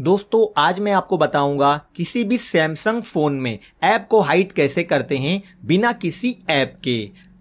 दोस्तों आज मैं आपको बताऊंगा किसी भी सैमसंग फ़ोन में ऐप को हाइड कैसे करते हैं बिना किसी ऐप के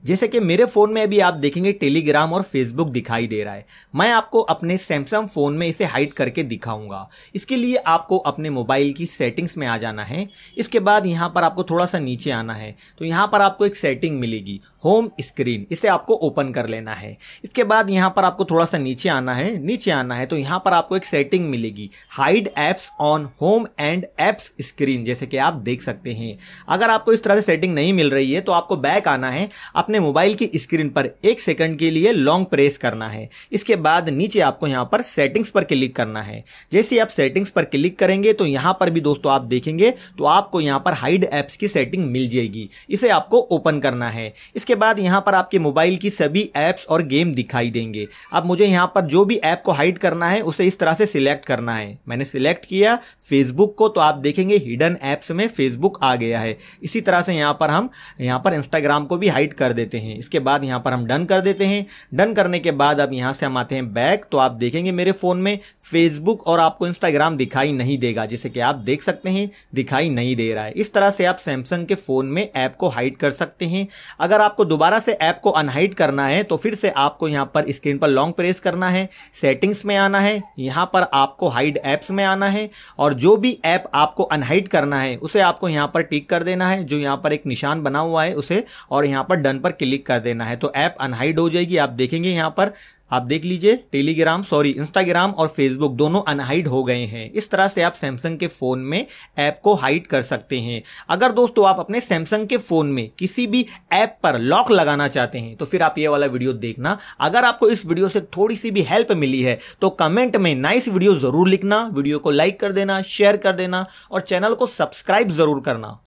जैसे कि मेरे फ़ोन में अभी आप देखेंगे टेलीग्राम और फेसबुक दिखाई दे रहा है मैं आपको अपने सैमसंग फ़ोन में इसे हाइड करके दिखाऊंगा इसके लिए आपको अपने मोबाइल की सेटिंग्स में आ जाना है इसके बाद यहाँ पर आपको थोड़ा सा नीचे आना है तो यहाँ पर आपको एक सेटिंग मिलेगी होम स्क्रीन इसे आपको ओपन कर लेना है इसके बाद यहाँ पर आपको थोड़ा सा नीचे आना है नीचे आना है तो यहाँ पर आपको एक सेटिंग मिलेगी hide apps on home and apps screen जैसे कि आप देख सकते हैं अगर आपको इस तरह से सेटिंग नहीं मिल रही है तो आपको बैक आना है अपने आपने मोबाइल की स्क्रीन पर एक सेकंड के लिए लॉन्ग प्रेस करना है इसके बाद नीचे आपको यहाँ पर सेटिंग्स पर क्लिक करना है जैसे आप सेटिंग्स पर क्लिक करेंगे तो यहाँ पर भी दोस्तों आप देखेंगे तो आपको यहाँ पर हाइड एप्स की सेटिंग मिल जाएगी इसे आपको ओपन करना है इसके बाद यहाँ पर आपके मोबाइल की सभी एप्स और गेम दिखाई देंगे अब मुझे यहाँ पर जो भी ऐप को हाइड करना है उसे इस तरह से सिलेक्ट करना है मैंने सिलेक्ट किया फेसबुक को तो आप देखेंगे हिडन एप्स में फेसबुक आ गया है इसी तरह से यहाँ पर हम यहाँ पर इंस्टाग्राम को भी हाइड कर दे देते हैं इसके बाद यहाँ पर हम डन कर देते हैं डन करने के बाद अब यहाँ से हम आते हैं बैक तो आप देखेंगे मेरे फ़ोन में फेसबुक और आपको इंस्टाग्राम दिखाई नहीं देगा जैसे कि आप देख सकते हैं दिखाई नहीं दे रहा है इस तरह से आप सैमसंग के फ़ोन में ऐप को हाइड कर सकते हैं अगर आपको दोबारा से ऐप को अनहाइड करना है तो फिर से आपको यहाँ पर स्क्रीन पर लॉन्ग प्रेस करना है सेटिंग्स में आना है यहाँ पर आपको हाइड ऐप्स में आना है और जो भी ऐप आपको अनहाइड करना है उसे आपको यहाँ पर टिक कर देना है जो यहाँ पर एक निशान बना हुआ है उसे और यहाँ पर डन पर क्लिक कर देना है तो ऐप अनहाइड हो जाएगी आप देखेंगे यहाँ पर आप देख लीजिए टेलीग्राम सॉरी इंस्टाग्राम और फेसबुक दोनों अनहाइड हो गए हैं इस तरह से आप सैमसंग के फ़ोन में ऐप को हाइड कर सकते हैं अगर दोस्तों आप अपने सैमसंग के फ़ोन में किसी भी ऐप पर लॉक लगाना चाहते हैं तो फिर आप ये वाला वीडियो देखना अगर आपको इस वीडियो से थोड़ी सी भी हेल्प मिली है तो कमेंट में नाइस वीडियो ज़रूर लिखना वीडियो को लाइक कर देना शेयर कर देना और चैनल को सब्सक्राइब ज़रूर करना